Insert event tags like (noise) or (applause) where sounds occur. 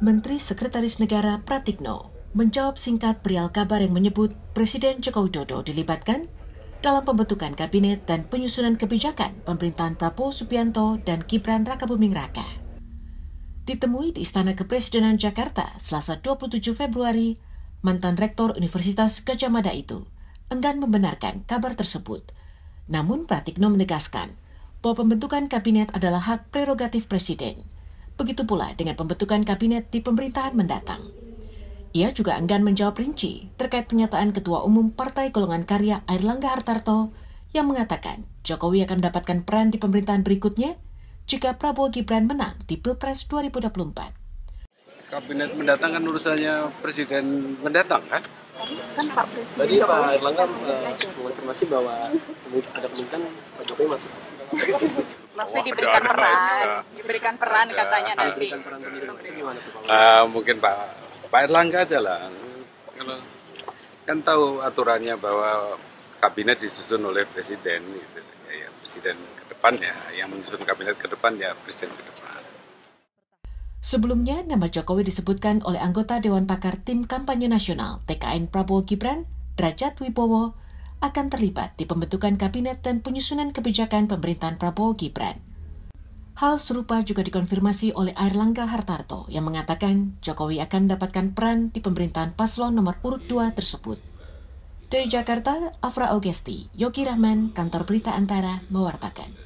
Menteri Sekretaris Negara Pratikno menjawab singkat perihal kabar yang menyebut Presiden Joko Widodo dilibatkan dalam pembentukan kabinet dan penyusunan kebijakan pemerintahan Prabowo Subianto dan Gibran Rakabuming Raka. Ditemui di Istana Kepresidenan Jakarta selasa 27 Februari, mantan Rektor Universitas Gajah Mada itu enggan membenarkan kabar tersebut. Namun Pratikno menegaskan bahwa pembentukan kabinet adalah hak prerogatif Presiden – Begitu pula dengan pembentukan kabinet di pemerintahan mendatang. Ia juga enggan menjawab rinci terkait pernyataan Ketua Umum Partai Golongan Karya Airlangga Hartarto yang mengatakan Jokowi akan mendapatkan peran di pemerintahan berikutnya jika Prabowo Gibran menang di Pilpres 2024. Kabinet mendatang kan urusannya Presiden mendatang kan? kan Pak Presiden. Tadi Pak Erlangga eh, mengonfirmasi bahwa ada kemungkinan Pak Jokowi masuk. (laughs) maksudnya Wah, oh, diberikan peran diberikan peran katanya ada. nanti peran uh, mungkin pak pak erlangga aja lah kan tahu aturannya bahwa kabinet disusun oleh presiden gitu ya, ya presiden ke depannya yang menyusun kabinet ke depan ya presiden ke depan Sebelumnya, nama Jokowi disebutkan oleh anggota Dewan Pakar Tim Kampanye Nasional TKN Prabowo Gibran, Derajat Wibowo, akan terlibat di pembentukan kabinet dan penyusunan kebijakan pemerintahan Prabowo Gibran. Hal serupa juga dikonfirmasi oleh Air Langga Hartarto yang mengatakan Jokowi akan mendapatkan peran di pemerintahan paslon nomor urut 2 tersebut. Dari Jakarta, Afra Ogesti, Yogi Rahman, Kantor Berita Antara, mewartakan.